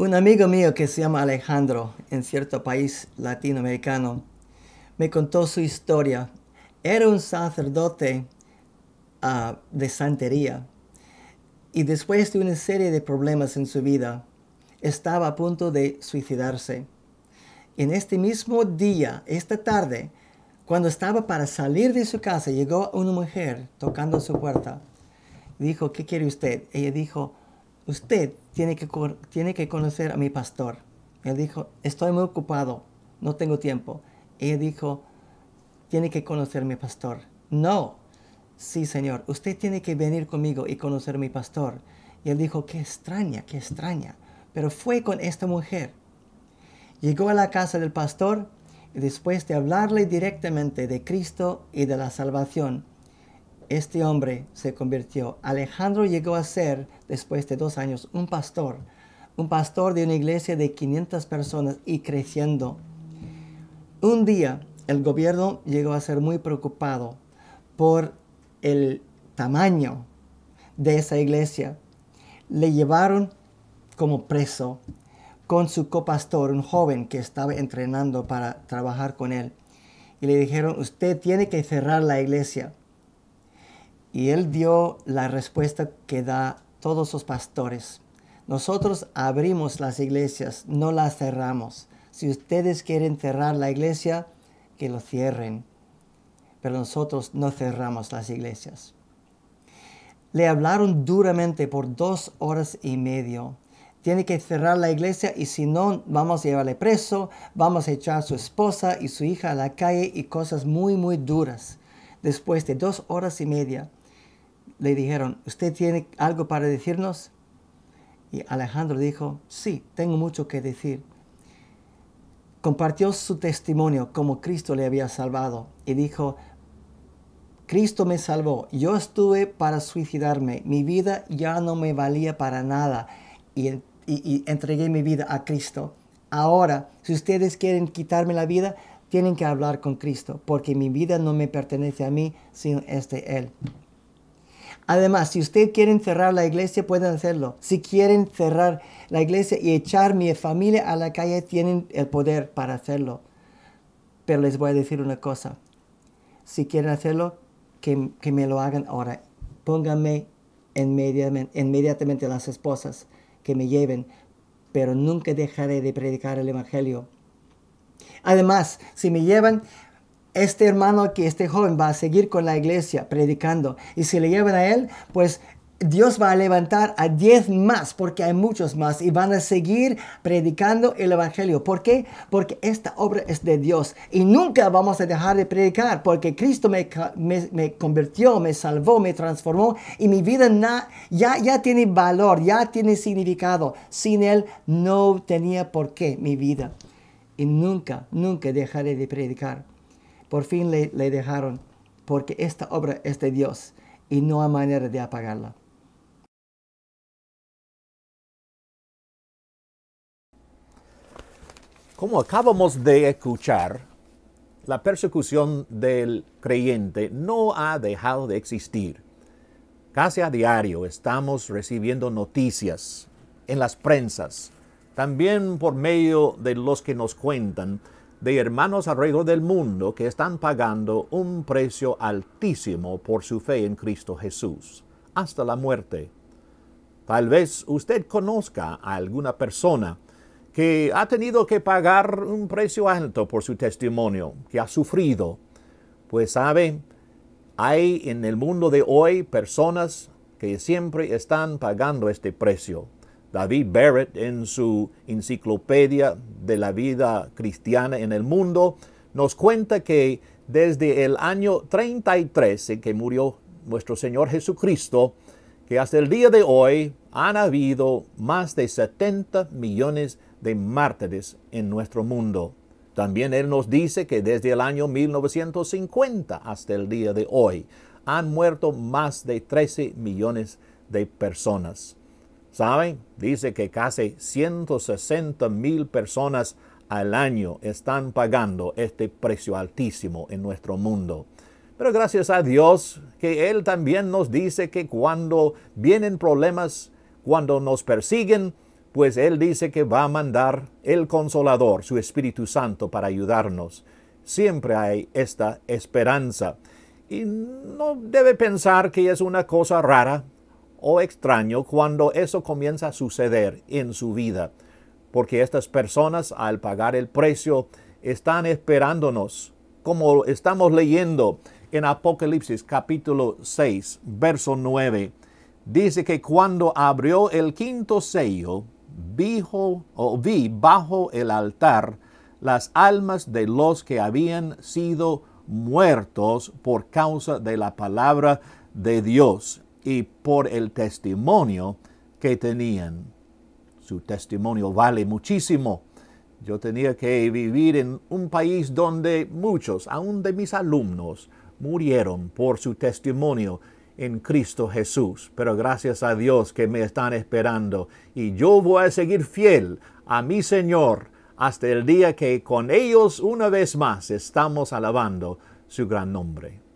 Un amigo mío que se llama Alejandro, en cierto país latinoamericano, me contó su historia. Era un sacerdote ah, de santería y después de una serie de problemas en su vida, estaba a punto de suicidarse. En este mismo día, esta tarde, cuando estaba para salir de su casa, llegó una mujer tocando su puerta. Dijo, ¿qué quiere usted? Ella dijo, usted tiene que, conocer a mi pastor. Él dijo, estoy muy ocupado, no tengo tiempo. Ella dijo, tiene que conocer a mi pastor. No, sí señor, usted tiene que venir conmigo y conocer a mi pastor. Y él dijo, qué extraña, qué extraña. Pero fue con esta mujer. Llegó a la casa del pastor y después de hablarle directamente de Cristo y de la salvación, este hombre se convirtió. Alejandro llegó a ser, después de dos años, un pastor, un pastor de una iglesia de 500 personas y creciendo. Un día el gobierno llegó a ser muy preocupado por el tamaño de esa iglesia. Le llevaron como preso con su copastor, un joven que estaba entrenando para trabajar con él. Y le dijeron, usted tiene que cerrar la iglesia y él dio la respuesta que da todos los pastores. Nosotros abrimos las iglesias, no las cerramos. Si ustedes quieren cerrar la iglesia, que lo cierren. Pero nosotros no cerramos las iglesias. Le hablaron duramente por dos horas y medio. Tiene que cerrar la iglesia y si no, vamos a llevarle preso, vamos a echar a su esposa y su hija a la calle y cosas muy, muy duras. Después de dos horas y media, le dijeron, ¿usted tiene algo para decirnos? Y Alejandro dijo, sí, tengo mucho que decir. Compartió su testimonio como Cristo le había salvado y dijo, Cristo me salvó, yo estuve para suicidarme, mi vida ya no me valía para nada y, entregué mi vida a Cristo. Ahora, si ustedes quieren quitarme la vida, tienen que hablar con Cristo, porque mi vida no me pertenece a mí, sino es de Él. Además, si ustedes quieren cerrar la iglesia, pueden hacerlo. Si quieren cerrar la iglesia y echar mi familia a la calle, tienen el poder para hacerlo. Pero les voy a decir una cosa. Si quieren hacerlo, que, me lo hagan ahora. Pónganme inmediatamente, inmediatamente las esposas que me lleven. Pero nunca dejaré de predicar el Evangelio. Además, si me llevan, este hermano que este joven va a seguir con la iglesia predicando. Y si le llevan a él, pues Dios va a levantar a 10 más, porque hay muchos más, y van a seguir predicando el Evangelio. ¿Por qué? Porque esta obra es de Dios. Y nunca vamos a dejar de predicar, porque Cristo me, convirtió, me salvó, me transformó, y mi vida ya, ya tiene valor, ya tiene significado. Sin Él no tenía por qué mi vida. Y nunca, nunca dejaré de predicar por fin le, dejaron, porque esta obra es de Dios y no hay manera de apagarla. Como acabamos de escuchar, la persecución del creyente no ha dejado de existir. Casi a diario estamos recibiendo noticias en las prensas, también por medio de los que nos cuentan de hermanos alrededor del mundo que están pagando un precio altísimo por su fe en Cristo Jesús, hasta la muerte. Tal vez usted conozca a alguna persona que ha tenido que pagar un precio alto por su testimonio, que ha sufrido. Pues sabe, hay en el mundo de hoy personas que siempre están pagando este precio. David Barrett en su enciclopedia de la vida cristiana en el mundo nos cuenta que desde el año 33 en que murió nuestro Señor Jesucristo, que hasta el día de hoy han habido más de 70 millones de mártires en nuestro mundo. También él nos dice que desde el año 1950 hasta el día de hoy han muerto más de 13 millones de personas. ¿Saben? Dice que casi 160 mil personas al año están pagando este precio altísimo en nuestro mundo. Pero gracias a Dios que Él también nos dice que cuando vienen problemas, cuando nos persiguen, pues Él dice que va a mandar el consolador, su Espíritu Santo, para ayudarnos. Siempre hay esta esperanza. Y no debe pensar que es una cosa rara o extraño cuando eso comienza a suceder en su vida, porque estas personas al pagar el precio están esperándonos, como estamos leyendo en Apocalipsis capítulo 6, verso 9. Dice que cuando abrió el quinto sello, o vi bajo el altar las almas de los que habían sido muertos por causa de la palabra de Dios y por el testimonio que tenían. Su testimonio vale muchísimo. Yo tenía que vivir en un país donde muchos, aun de mis alumnos, murieron por su testimonio en Cristo Jesús. Pero gracias a Dios que me están esperando y yo voy a seguir fiel a mi Señor hasta el día que con ellos una vez más estamos alabando su gran nombre.